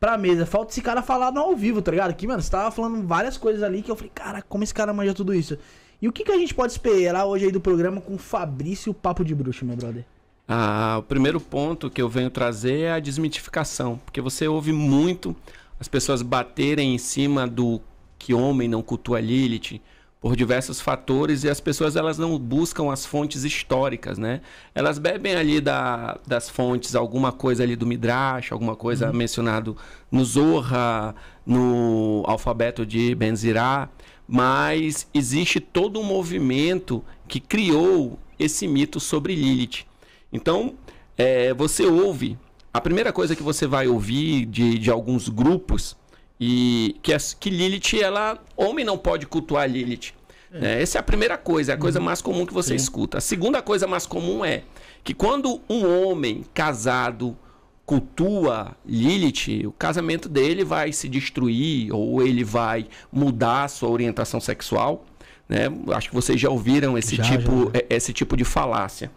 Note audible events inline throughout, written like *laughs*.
pra mesa. Falta esse cara falar no ao vivo, tá ligado? Que, mano, você tava falando várias coisas ali que eu falei, cara, como esse cara manja tudo isso? E o que, que a gente pode esperar hoje aí do programa com o Fabrício Papo de Bruxo, meu brother? Ah, o primeiro ponto que eu venho trazer é a desmitificação, porque você ouve muito as pessoas baterem em cima do que homem não cultua Lilith, por diversos fatores e as pessoas elas não buscam as fontes históricas, né? Elas bebem ali da, das fontes alguma coisa ali do Midrash, alguma coisa uhum. mencionado no Zorra, no alfabeto de Benzirá, mas existe todo um movimento que criou esse mito sobre Lilith. Então, é, você ouve, a primeira coisa que você vai ouvir de, de alguns grupos e que, que Lilith, ela. Homem não pode cultuar Lilith. Né? É. Né? Essa é a primeira coisa, é a coisa uhum. mais comum que você Sim. escuta. A segunda coisa mais comum é que quando um homem casado cultua Lilith, o casamento dele vai se destruir ou ele vai mudar sua orientação sexual. Né? Acho que vocês já ouviram esse, já, tipo, já. É, esse tipo de falácia.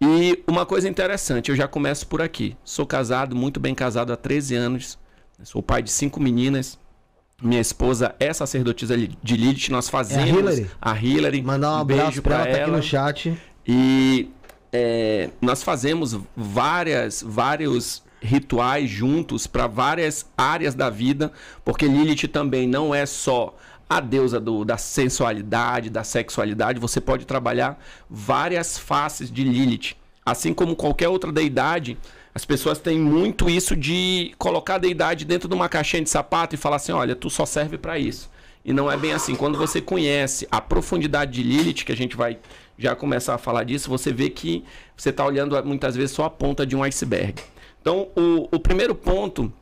E uma coisa interessante, eu já começo por aqui. Sou casado, muito bem casado há 13 anos, Sou pai de cinco meninas. Minha esposa é sacerdotisa de Lilith. Nós fazemos é a Hillary. A Hillary. Mandar um, um beijo para ela, ela. Tá aqui no chat. E é, nós fazemos várias, vários rituais juntos para várias áreas da vida, porque Lilith também não é só a deusa do, da sensualidade, da sexualidade. Você pode trabalhar várias faces de Lilith, assim como qualquer outra deidade as pessoas têm muito isso de colocar a deidade dentro de uma caixinha de sapato e falar assim: olha, tu só serve para isso. E não é bem assim. Quando você conhece a profundidade de Lilith, que a gente vai já começar a falar disso, você vê que você está olhando muitas vezes só a ponta de um iceberg. Então, o, o primeiro ponto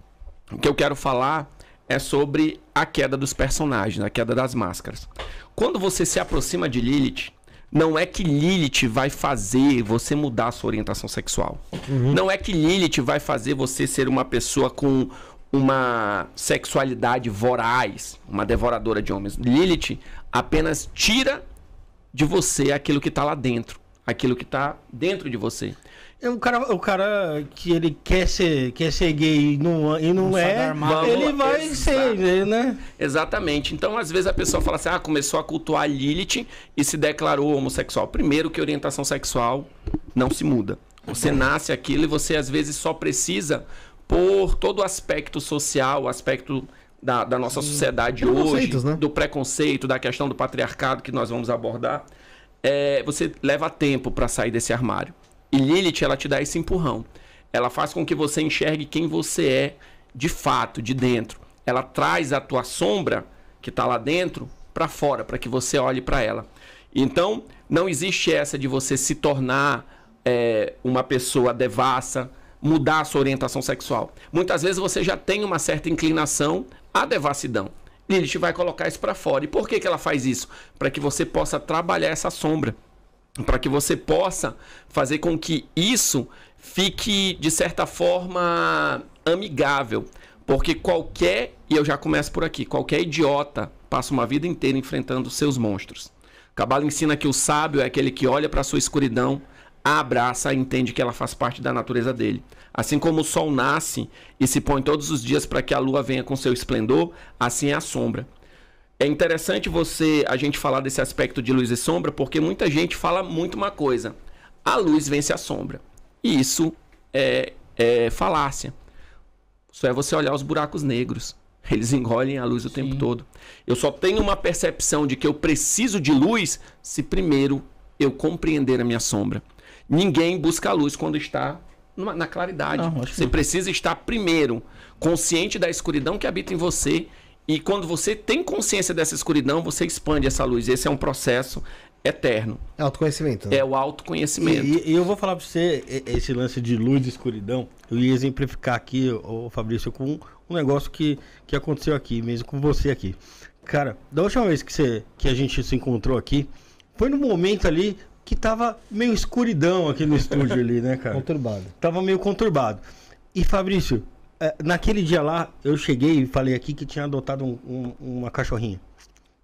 que eu quero falar é sobre a queda dos personagens, a queda das máscaras. Quando você se aproxima de Lilith, não é que Lilith vai fazer você mudar a sua orientação sexual. Uhum. Não é que Lilith vai fazer você ser uma pessoa com uma sexualidade voraz, uma devoradora de homens. Lilith apenas tira de você aquilo que está lá dentro, aquilo que está dentro de você. É um cara, o cara que ele quer ser, quer ser gay e não, e não, é, ele vai ser, né? Exatamente. Então, às vezes a pessoa fala assim: ah, começou a cultuar Lilith e se declarou homossexual. Primeiro, que orientação sexual não se muda. Você uhum. nasce aquilo e você, às vezes, só precisa, por todo o aspecto social, aspecto da, da nossa sociedade hoje, né? do preconceito, da questão do patriarcado que nós vamos abordar, é, você leva tempo para sair desse armário. E Lilith, ela te dá esse empurrão. Ela faz com que você enxergue quem você é de fato, de dentro. Ela traz a tua sombra que está lá dentro para fora, para que você olhe para ela. Então, não existe essa de você se tornar é, uma pessoa devassa, mudar a sua orientação sexual. Muitas vezes você já tem uma certa inclinação à devassidão. Lilith vai colocar isso para fora. E por que, que ela faz isso? Para que você possa trabalhar essa sombra para que você possa fazer com que isso fique de certa forma amigável, porque qualquer, e eu já começo por aqui, qualquer idiota passa uma vida inteira enfrentando seus monstros. Cabala ensina que o sábio é aquele que olha para sua escuridão, a abraça e entende que ela faz parte da natureza dele. Assim como o sol nasce e se põe todos os dias para que a lua venha com seu esplendor, assim é a sombra é interessante você a gente falar desse aspecto de luz e sombra, porque muita gente fala muito uma coisa: a luz vence a sombra. E isso é, é falácia. Só é você olhar os buracos negros. *laughs* Eles engolem a luz o Sim. tempo todo. Eu só tenho uma percepção de que eu preciso de luz se primeiro eu compreender a minha sombra. Ninguém busca a luz quando está na claridade. Não, você precisa estar primeiro consciente da escuridão que habita em você e quando você tem consciência dessa escuridão, você expande essa luz. Esse é um processo eterno. É autoconhecimento. Né? É o autoconhecimento. E, e, eu vou falar para você esse lance de luz e escuridão. Eu ia exemplificar aqui, o Fabrício, com um negócio que, que aconteceu aqui, mesmo com você aqui. Cara, da última vez que, você, que a gente se encontrou aqui, foi no momento ali que tava meio escuridão aqui no estúdio ali, né, cara? Conturbado. Tava meio conturbado. E Fabrício, é, naquele dia lá, eu cheguei e falei aqui que tinha adotado um, um, uma cachorrinha,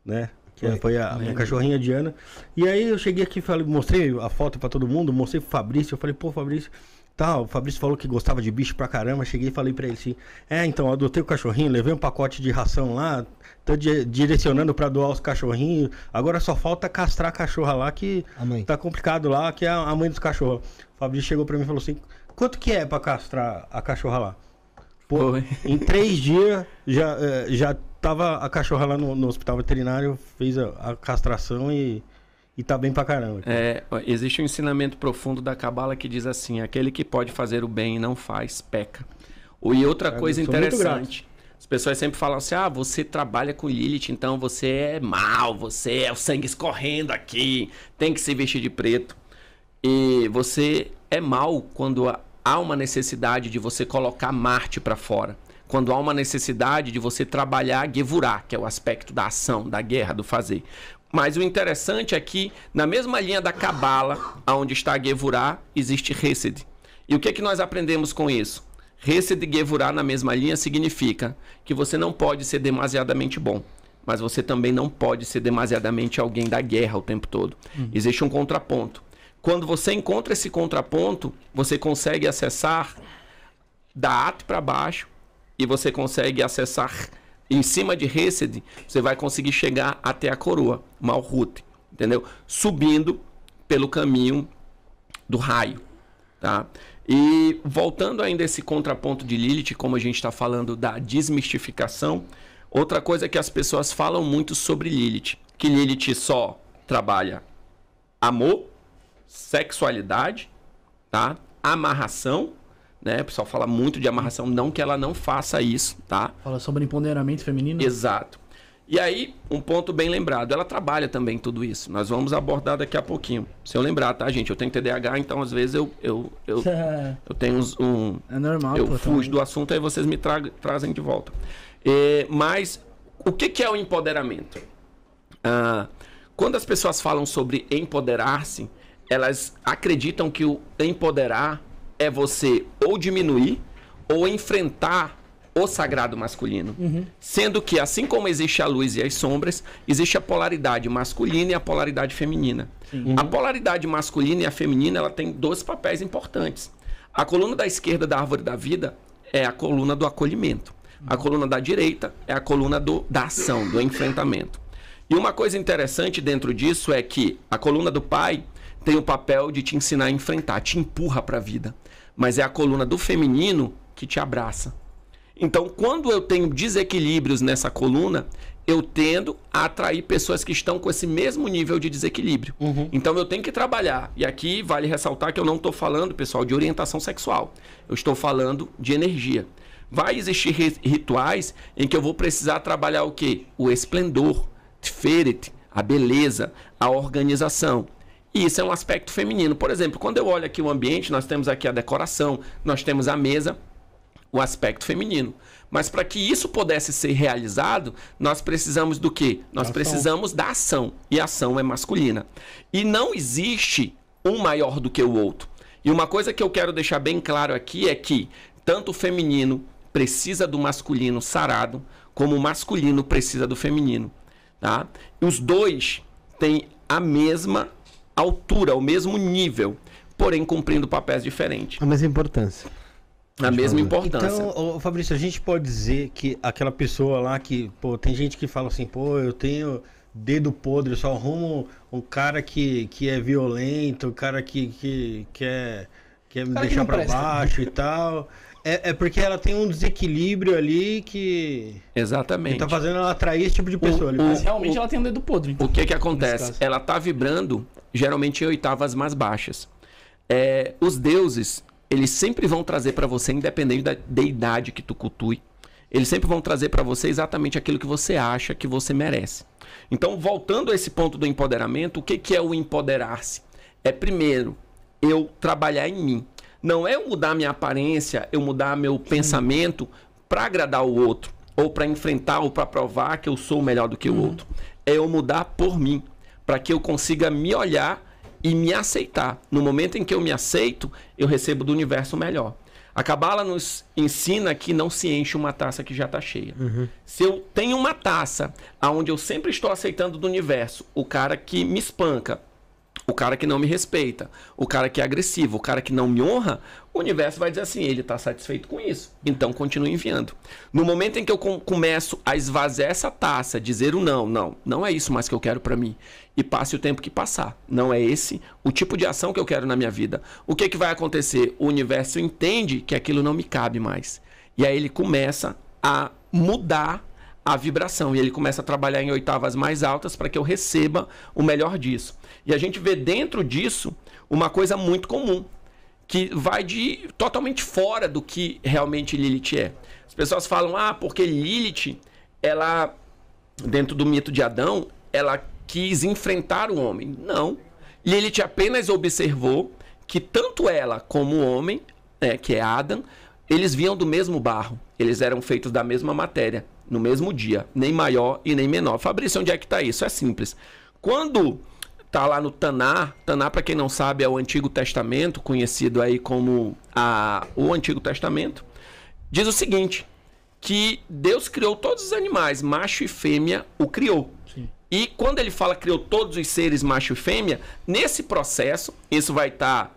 né? Que foi, a a minha cachorrinha Diana. E aí eu cheguei aqui, falei, mostrei a foto para todo mundo, mostrei pro Fabrício, eu falei, pô, Fabrício, tal, tá, o Fabrício falou que gostava de bicho pra caramba, cheguei e falei para ele assim, é, então, adotei o cachorrinho, levei um pacote de ração lá, tô direcionando para doar os cachorrinhos, agora só falta castrar a cachorra lá, que tá complicado lá, que é a mãe dos cachorros. O Fabrício chegou para mim e falou assim, quanto que é para castrar a cachorra lá? Pô, em três dias já, é, já tava a cachorra lá no, no hospital veterinário, fez a, a, castração e, e tá bem pra caramba. É, existe um ensinamento profundo da cabala que diz assim: aquele que pode fazer o bem e não faz, peca. E outra coisa interessante. As pessoas sempre falam assim: ah, você trabalha com Lilith, então você é mal, você é o sangue escorrendo aqui, tem que se vestir de preto. E você é mal quando a, há uma necessidade de você colocar Marte para fora. Quando há uma necessidade de você trabalhar gevurá, que é o aspecto da ação, da guerra, do fazer. Mas o interessante é que, na mesma linha da Cabala, onde está gevurá, existe Hesed. E o que, é que nós aprendemos com isso? Hesed e Gevurah na mesma linha significa que você não pode ser demasiadamente bom mas você também não pode ser demasiadamente alguém da guerra o tempo todo. Hum. Existe um contraponto. Quando você encontra esse contraponto, você consegue acessar da AT para baixo e você consegue acessar em cima de Hesed, você vai conseguir chegar até a coroa, Malhut, entendeu? Subindo pelo caminho do raio, tá? E voltando ainda esse contraponto de Lilith, como a gente está falando da desmistificação, outra coisa que as pessoas falam muito sobre Lilith, que Lilith só trabalha amor sexualidade, tá? Amarração, né? O pessoal fala muito de amarração, não que ela não faça isso, tá? Fala sobre empoderamento feminino. Exato. E aí, um ponto bem lembrado, ela trabalha também tudo isso. Nós vamos abordar daqui a pouquinho. Se eu lembrar, tá, gente? Eu tenho TDAH, então às vezes eu eu, eu, *laughs* eu tenho uns, um... É normal. Eu pô, tá. fujo do assunto, aí vocês me tra trazem de volta. É, mas, o que, que é o empoderamento? Ah, quando as pessoas falam sobre empoderar-se, elas acreditam que o empoderar é você ou diminuir ou enfrentar o sagrado masculino. Uhum. Sendo que, assim como existe a luz e as sombras, existe a polaridade masculina e a polaridade feminina. Uhum. A polaridade masculina e a feminina ela tem dois papéis importantes. A coluna da esquerda da árvore da vida é a coluna do acolhimento. A uhum. coluna da direita é a coluna do, da ação, do enfrentamento. E uma coisa interessante dentro disso é que a coluna do pai tem o papel de te ensinar a enfrentar, te empurra para a vida. Mas é a coluna do feminino que te abraça. Então, quando eu tenho desequilíbrios nessa coluna, eu tendo a atrair pessoas que estão com esse mesmo nível de desequilíbrio. Uhum. Então eu tenho que trabalhar. E aqui vale ressaltar que eu não estou falando, pessoal, de orientação sexual. Eu estou falando de energia. Vai existir rituais em que eu vou precisar trabalhar o quê? O esplendor, tferet, a beleza, a organização, e isso é um aspecto feminino. Por exemplo, quando eu olho aqui o ambiente, nós temos aqui a decoração, nós temos a mesa, o aspecto feminino. Mas para que isso pudesse ser realizado, nós precisamos do quê? Nós precisamos da ação. E a ação é masculina. E não existe um maior do que o outro. E uma coisa que eu quero deixar bem claro aqui é que tanto o feminino precisa do masculino sarado, como o masculino precisa do feminino. Tá? E os dois têm a mesma altura, ao mesmo nível, porém cumprindo papéis diferentes. A mesma importância. A mesma importância. Então, Fabrício, a gente pode dizer que aquela pessoa lá que, pô, tem gente que fala assim, pô, eu tenho dedo podre, eu só arrumo um cara que, que é violento, um cara que, que, que é quer é me deixar que pra presta. baixo e tal. É, é, porque ela tem um desequilíbrio ali que. Exatamente. Que tá fazendo ela atrair esse tipo de pessoa. O, o, Mas realmente o, ela tem um dedo podre. Então, o que que acontece? Ela tá vibrando geralmente em oitavas mais baixas. É, os deuses, eles sempre vão trazer para você, independente da deidade que tu cultue, eles sempre vão trazer para você exatamente aquilo que você acha que você merece. Então, voltando a esse ponto do empoderamento, o que, que é o empoderar-se? É primeiro, eu trabalhar em mim. Não é eu mudar minha aparência, eu mudar meu Sim. pensamento para agradar o outro, ou para enfrentar, ou para provar que eu sou melhor do que o uhum. outro. É eu mudar por mim para que eu consiga me olhar e me aceitar. No momento em que eu me aceito, eu recebo do universo melhor. A Cabala nos ensina que não se enche uma taça que já está cheia. Uhum. Se eu tenho uma taça aonde eu sempre estou aceitando do universo, o cara que me espanca, o cara que não me respeita, o cara que é agressivo, o cara que não me honra, o universo vai dizer assim: ele está satisfeito com isso, então continue enviando. No momento em que eu começo a esvaziar essa taça, dizer o não, não, não é isso mais que eu quero para mim, e passe o tempo que passar, não é esse o tipo de ação que eu quero na minha vida, o que, é que vai acontecer? O universo entende que aquilo não me cabe mais. E aí ele começa a mudar a vibração e ele começa a trabalhar em oitavas mais altas para que eu receba o melhor disso. E a gente vê dentro disso uma coisa muito comum, que vai de totalmente fora do que realmente Lilith é. As pessoas falam: "Ah, porque Lilith, ela dentro do mito de Adão, ela quis enfrentar o homem". Não. Lilith apenas observou que tanto ela como o homem, né, que é Adam, eles vinham do mesmo barro, eles eram feitos da mesma matéria, no mesmo dia, nem maior e nem menor. Fabrício, onde é que está isso? É simples. Quando está lá no Taná, Taná, para quem não sabe, é o Antigo Testamento, conhecido aí como a, o Antigo Testamento, diz o seguinte: que Deus criou todos os animais, macho e fêmea, o criou. E quando ele fala criou todos os seres macho e fêmea, nesse processo, isso vai estar tá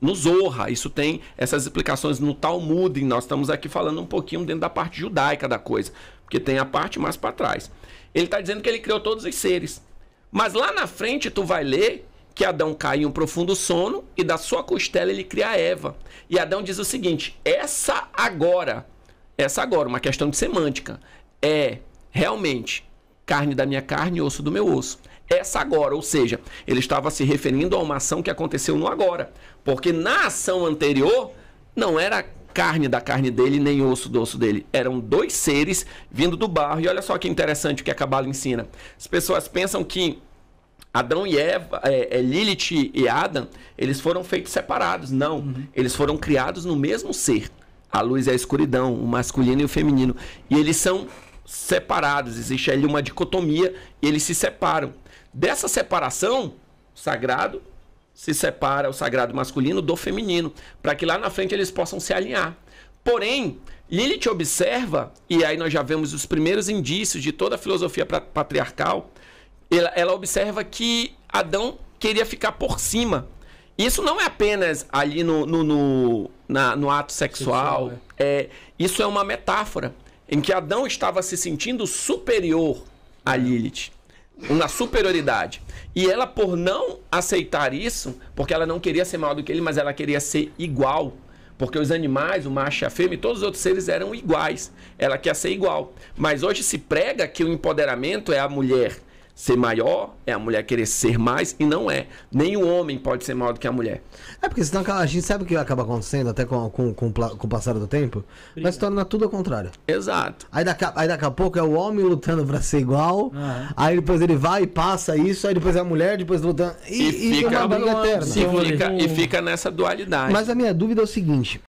no Zorra, isso tem essas explicações no Talmud, e nós estamos aqui falando um pouquinho dentro da parte judaica da coisa, porque tem a parte mais para trás. Ele está dizendo que ele criou todos os seres. Mas lá na frente tu vai ler que Adão cai em um profundo sono e da sua costela ele cria Eva. E Adão diz o seguinte: essa agora, essa agora, uma questão de semântica, é realmente carne da minha carne, osso do meu osso. Essa agora, ou seja, ele estava se referindo a uma ação que aconteceu no agora, porque na ação anterior não era carne da carne dele nem osso do osso dele, eram dois seres vindo do barro. E olha só que interessante o que a Cabala ensina. As pessoas pensam que Adão e Eva, é, é, Lilith e Adam, eles foram feitos separados. Não, uhum. eles foram criados no mesmo ser. A luz e a escuridão, o masculino e o feminino. E eles são separados. Existe ali uma dicotomia e eles se separam. Dessa separação, o sagrado se separa o sagrado masculino do feminino, para que lá na frente eles possam se alinhar. Porém, Lilith observa, e aí nós já vemos os primeiros indícios de toda a filosofia patriarcal, ela, ela observa que Adão queria ficar por cima. Isso não é apenas ali no, no, no, na, no ato sexual, sexual é. é. isso é uma metáfora em que Adão estava se sentindo superior a Lilith, uma superioridade. E ela, por não aceitar isso, porque ela não queria ser maior do que ele, mas ela queria ser igual. Porque os animais, o macho e a fêmea, todos os outros seres eram iguais. Ela quer ser igual. Mas hoje se prega que o empoderamento é a mulher ser maior, é a mulher querer ser mais, e não é. Nem o homem pode ser maior do que a mulher. É porque senão a gente sabe o que acaba acontecendo até com, com, com, com o passar do tempo, Obrigado. mas se torna tudo ao contrário. Exato. Aí daqui, aí daqui a pouco é o homem lutando pra ser igual, aí depois ele vai e passa isso, aí depois é a mulher, depois lutando. E, e, fica, é uma briga eterna. fica, e fica nessa dualidade. Mas a minha dúvida é o seguinte: